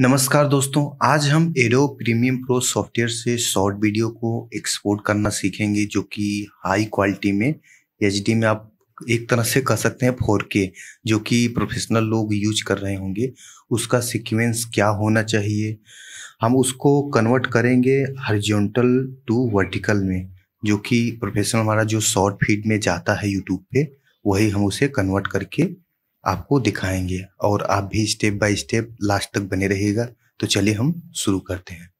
नमस्कार दोस्तों आज हम एडो प्रीमियम प्रो सॉफ्टवेयर से शॉर्ट वीडियो को एक्सपोर्ट करना सीखेंगे जो कि हाई क्वालिटी में एच में आप एक तरह से कह सकते हैं फोर के जो कि प्रोफेशनल लोग यूज कर रहे होंगे उसका सीक्वेंस क्या होना चाहिए हम उसको कन्वर्ट करेंगे हरिजोनटल टू वर्टिकल में जो कि प्रोफेशनल हमारा जो शॉर्ट फीड में जाता है यूट्यूब पे वही हम उसे कन्वर्ट करके आपको दिखाएंगे और आप भी स्टेप बाय स्टेप लास्ट तक बने रहिएगा तो चलिए हम शुरू करते हैं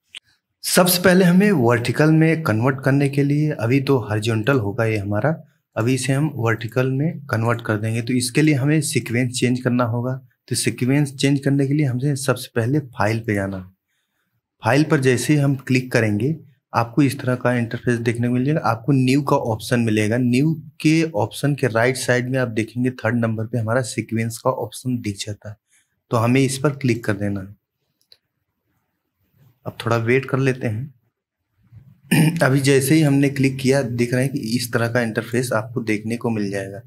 सबसे पहले हमें वर्टिकल में कन्वर्ट करने के लिए अभी तो हॉरिजॉन्टल होगा ये हमारा अभी इसे हम वर्टिकल में कन्वर्ट कर देंगे तो इसके लिए हमें सिक्वेंस चेंज करना होगा तो सिक्वेंस चेंज करने के लिए हमसे सबसे पहले फाइल पर जाना फाइल पर जैसे ही हम क्लिक करेंगे आपको इस तरह का इंटरफेस देखने को मिल जाएगा आपको न्यू का ऑप्शन मिलेगा न्यू के ऑप्शन के राइट साइड में आप देखेंगे थर्ड नंबर पे हमारा सीक्वेंस का ऑप्शन दिख जाता है तो हमें इस पर क्लिक कर देना है अब थोड़ा वेट कर लेते हैं अभी जैसे ही हमने क्लिक किया दिख रहे हैं कि इस तरह का इंटरफेस आपको देखने को मिल जाएगा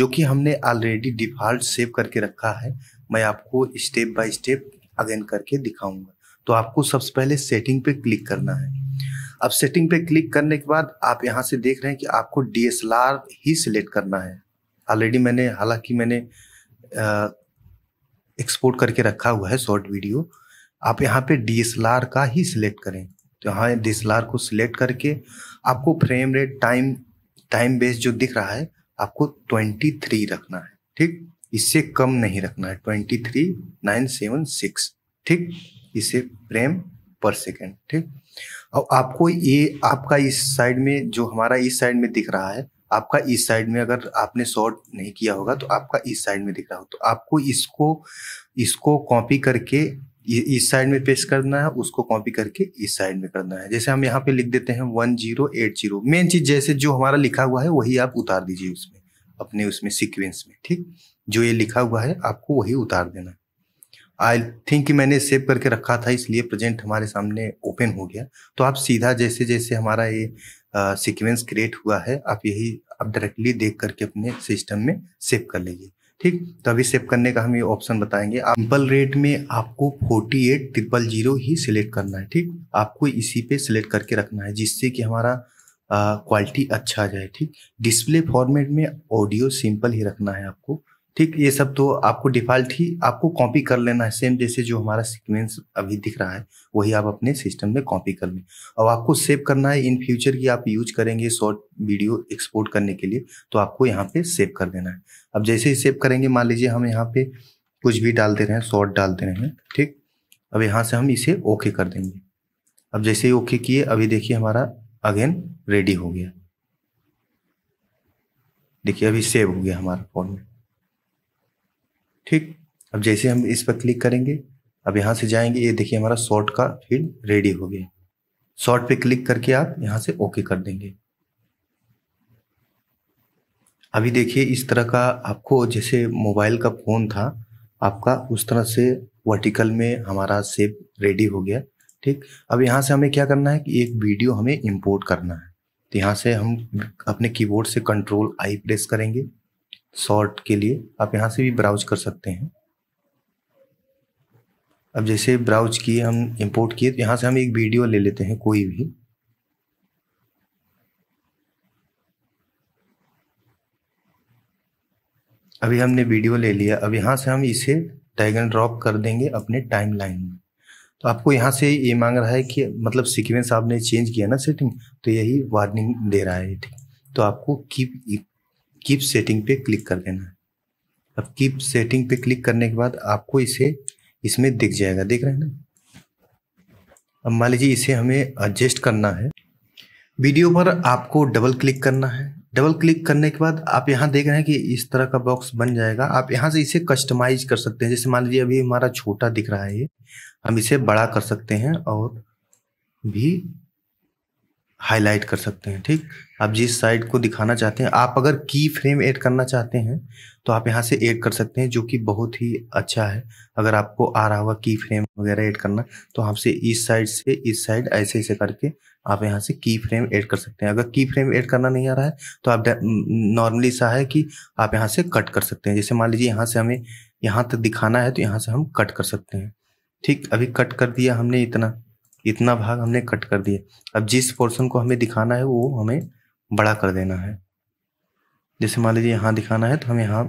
जो कि हमने ऑलरेडी डिफ़ॉल्ट सेव करके रखा है मैं आपको स्टेप बाय स्टेप अगेन करके दिखाऊंगा तो आपको सबसे पहले सेटिंग पे क्लिक करना है अब सेटिंग पे क्लिक करने के बाद आप यहाँ से देख रहे हैं कि आपको डी ही सिलेक्ट करना है ऑलरेडी मैंने हालांकि मैंने एक्सपोर्ट करके रखा हुआ है शॉर्ट वीडियो आप यहाँ पे डी का ही सिलेक्ट करें तो यहाँ डी को सिलेक्ट करके आपको frame rate time time base जो दिख रहा है आपको 23 रखना है ठीक इससे कम नहीं रखना है 23976 ठीक इसे फ्रेम पर सेकेंड ठीक और आपको ये आपका इस साइड में जो हमारा इस साइड में दिख रहा है आपका इस साइड में अगर आपने शॉर्ट नहीं किया होगा तो आपका इस साइड में दिख रहा हो तो आपको इसको इसको कॉपी करके इस साइड में पेस्ट करना है उसको कॉपी करके इस साइड में करना है जैसे हम यहाँ पे लिख देते हैं one zero eight zero main चीज जैसे जो हमारा लिखा हुआ है वही आप उतार दीजिए उसमें अपने उसमें सीक्वेंस में ठीक जो ये लिखा हुआ है आपको वही उतार देना है आई थिंक मैंने सेव करके रखा था इसलिए प्रेजेंट हमारे सामने ओपन हो गया तो आप सीधा जैसे जैसे हमारा ये सीक्वेंस क्रिएट हुआ है आप यही आप डायरेक्टली देख करके अपने सिस्टम में सेव कर लीजिए ठीक तो अभी सेव करने का हम ये ऑप्शन बताएंगे सिंपल रेट में आपको फोर्टी एट ट्रिपल जीरो ही सिलेक्ट करना है ठीक आपको इसी पे सिलेक्ट करके रखना है जिससे कि हमारा क्वालिटी अच्छा आ जाए ठीक डिस्प्ले फॉर्मेट में ऑडियो सिंपल ही रखना है आपको ठीक ये सब तो आपको डिफ़ॉल्ट ही आपको कॉपी कर लेना है सेम जैसे जो हमारा सीक्वेंस अभी दिख रहा है वही आप अपने सिस्टम में कॉपी कर लें और आपको सेव करना है इन फ्यूचर की आप यूज करेंगे शॉर्ट वीडियो एक्सपोर्ट करने के लिए तो आपको यहाँ पे सेव कर देना है अब जैसे ही सेव करेंगे मान लीजिए हम यहाँ पे कुछ भी डाल दे रहे हैं शॉर्ट डाल दे रहे हैं ठीक अब यहाँ से हम इसे ओके कर देंगे अब जैसे ही ओके किए अभी देखिए हमारा अगेन रेडी हो गया देखिए अभी सेव हो गया हमारा फॉर्मेट ठीक अब जैसे हम इस पर क्लिक करेंगे अब यहाँ से जाएंगे ये देखिए हमारा शॉर्ट का फील्ड रेडी हो गया शॉर्ट पे क्लिक करके आप यहाँ से ओके कर देंगे अभी देखिए इस तरह का आपको जैसे मोबाइल का फ़ोन था आपका उस तरह से वर्टिकल में हमारा सेप रेडी हो गया ठीक अब यहाँ से हमें क्या करना है कि एक वीडियो हमें इंपोर्ट करना है तो यहाँ से हम अपने कीबोर्ड से कंट्रोल आई प्रेस करेंगे शॉर्ट के लिए आप यहाँ से भी ब्राउज कर सकते हैं अब जैसे ब्राउज किए हम इंपोर्ट किए तो यहाँ से हम एक वीडियो ले लेते हैं कोई भी अभी हमने वीडियो ले लिया अब यहाँ से हम इसे टैग एंड ड्रॉप कर देंगे अपने टाइम लाइन में तो आपको यहाँ से ये मांग रहा है कि मतलब सिक्वेंस आपने चेंज किया ना सेटिंग तो यही वार्निंग दे रहा है ठीक तो आपको कीप कीप सेटिंग पे क्लिक कर देना है अब कीप सेटिंग पे क्लिक करने के बाद आपको इसे इसमें दिख जाएगा देख रहे हैं ना अब मान लीजिए इसे हमें एडजस्ट करना है वीडियो पर आपको डबल क्लिक करना है डबल क्लिक करने के बाद आप यहाँ देख रहे हैं कि इस तरह का बॉक्स बन जाएगा आप यहाँ से इसे कस्टमाइज कर सकते हैं जैसे मान लीजिए अभी हमारा छोटा दिख रहा है ये हम इसे बड़ा कर सकते हैं और भी हाईलाइट कर सकते हैं ठीक आप जिस साइड को दिखाना चाहते हैं आप अगर की फ्रेम ऐड करना चाहते हैं तो आप यहाँ से ऐड कर सकते हैं जो कि बहुत ही अच्छा है अगर आपको आ रहा हुआ की फ्रेम वगैरह ऐड करना तो आपसे इस साइड से इस साइड ऐसे ऐसे करके आप यहाँ से की फ्रेम ऐड कर सकते हैं अगर की फ्रेम ऐड करना नहीं आ रहा है तो आप नॉर्मली सा है कि आप यहाँ से कट कर सकते हैं जैसे मान लीजिए यहाँ से हमें यहाँ तक दिखाना है तो यहाँ से हम कट कर सकते हैं ठीक अभी कट कर दिया हमने इतना इतना भाग हमने कट कर दिया अब जिस पोर्शन को हमें दिखाना है वो हमें बड़ा कर देना है जैसे मान लीजिए यहाँ दिखाना है तो हम यहाँ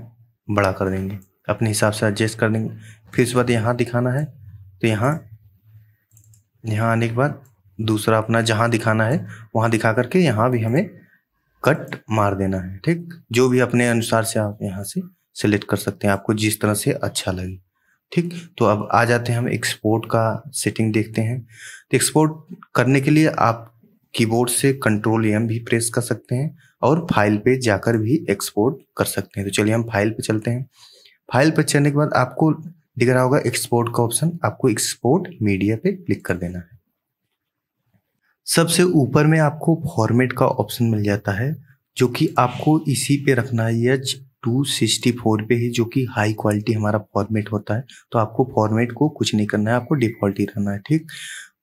बड़ा कर देंगे अपने हिसाब से एडजस्ट कर देंगे फिर उसके बाद यहाँ दिखाना है तो यहाँ यहाँ आने के बाद दूसरा अपना जहाँ दिखाना है वहाँ दिखा करके यहाँ भी हमें कट मार देना है ठीक जो भी अपने अनुसार से आप यहाँ से सेलेक्ट कर सकते हैं आपको जिस तरह से अच्छा लगे ठीक तो अब आ जाते हैं हम एक्सपोर्ट का सेटिंग देखते हैं तो एक्सपोर्ट करने के लिए आप कीबोर्ड से कंट्रोल एम भी प्रेस कर सकते हैं और फाइल पे जाकर भी एक्सपोर्ट कर सकते हैं तो चलिए हम फाइल पे चलते हैं फाइल पे चलने के बाद आपको दिख रहा होगा एक्सपोर्ट का ऑप्शन आपको एक्सपोर्ट मीडिया पे क्लिक कर देना है सबसे ऊपर में आपको फॉर्मेट का ऑप्शन मिल जाता है जो कि आपको इसी पे रखना है एच 264 पे है जो कि हाई क्वालिटी हमारा फॉर्मेट होता है तो आपको फॉर्मेट को कुछ नहीं करना है आपको डिफॉल्ट ही रहना है ठीक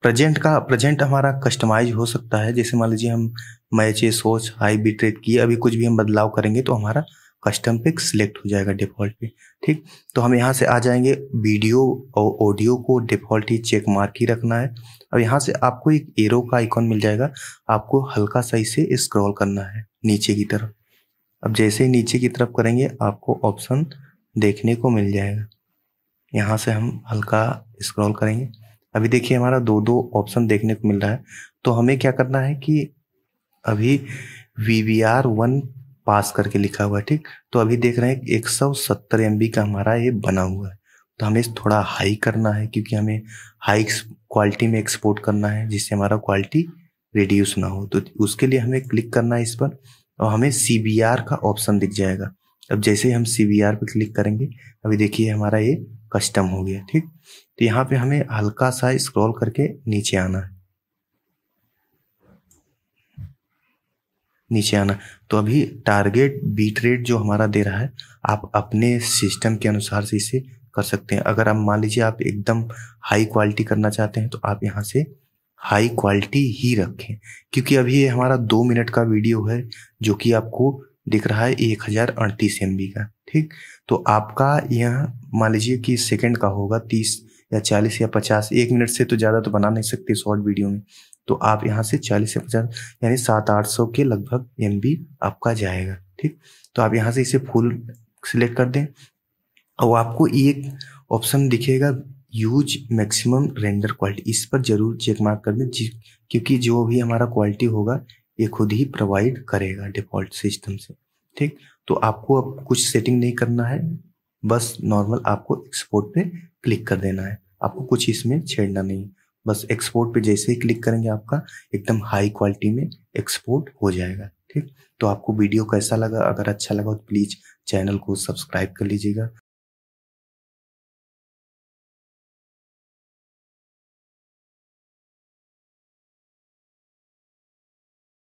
प्रेजेंट का प्रेजेंट हमारा कस्टमाइज हो सकता है जैसे मान लीजिए हम मैच सोच हाई बिट रेट किए अभी कुछ भी हम बदलाव करेंगे तो हमारा कस्टम पिक सिलेक्ट हो जाएगा डिफॉल्ट पे ठीक तो हम यहाँ से आ जाएंगे वीडियो और ऑडियो को डिफॉल्ट ही चेक मार्क ही रखना है अब यहाँ से आपको एक एरो का आइकॉन मिल जाएगा आपको हल्का सा इसे स्क्रॉल करना है नीचे की तरफ अब जैसे ही नीचे की तरफ करेंगे आपको ऑप्शन देखने को मिल जाएगा यहाँ से हम हल्का स्क्रॉल करेंगे अभी देखिए हमारा दो दो ऑप्शन देखने को मिल रहा है तो हमें क्या करना है कि अभी V V R one pass करके लिखा हुआ है ठीक तो अभी देख रहे हैं एक सौ सत्तर एम बी का हमारा ये बना हुआ है तो हमें थोड़ा हाई करना है क्योंकि हमें हाई क्वालिटी में एक्सपोर्ट करना है जिससे हमारा क्वालिटी रिड्यूस ना हो तो उसके लिए हमें क्लिक करना है इस पर और हमें सी का ऑप्शन दिख जाएगा अब जैसे हम सी पर क्लिक करेंगे अभी देखिए हमारा ये कस्टम हो गया ठीक तो यहाँ पे हमें हल्का सा स्क्रॉल करके नीचे आना है नीचे आना तो अभी टारगेट बीट रेट जो हमारा दे रहा है आप अपने सिस्टम के अनुसार से इसे कर सकते हैं अगर आप मान लीजिए आप एकदम हाई क्वालिटी करना चाहते हैं तो आप यहाँ से हाई क्वालिटी ही रखें क्योंकि अभी ये हमारा दो मिनट का वीडियो है जो कि आपको दिख रहा है एक हज़ार अड़तीस एम का ठीक तो आपका यह मान लीजिए कि सेकंड का होगा तीस या चालीस या पचास एक मिनट से तो ज़्यादा तो बना नहीं सकते शॉर्ट वीडियो में तो आप यहाँ से चालीस या पचास यानी सात आठ सौ के लगभग एम आपका जाएगा ठीक तो आप यहाँ से इसे फुल सिलेक्ट कर दें और आपको एक ऑप्शन दिखेगा यूज मैक्सिमम रेंडर क्वालिटी इस पर ज़रूर चेक मार्क कर दें क्योंकि जो भी हमारा क्वालिटी होगा ये खुद ही प्रोवाइड करेगा डिफ़ॉल्ट सिस्टम से ठीक तो आपको अब कुछ सेटिंग नहीं करना है बस नॉर्मल आपको एक्सपोर्ट पे क्लिक कर देना है आपको कुछ इसमें छेड़ना नहीं बस एक्सपोर्ट पे जैसे ही क्लिक करेंगे आपका एकदम हाई क्वालिटी में एक्सपोर्ट हो जाएगा ठीक तो आपको वीडियो कैसा लगा अगर अच्छा लगा तो प्लीज़ चैनल को सब्सक्राइब कर लीजिएगा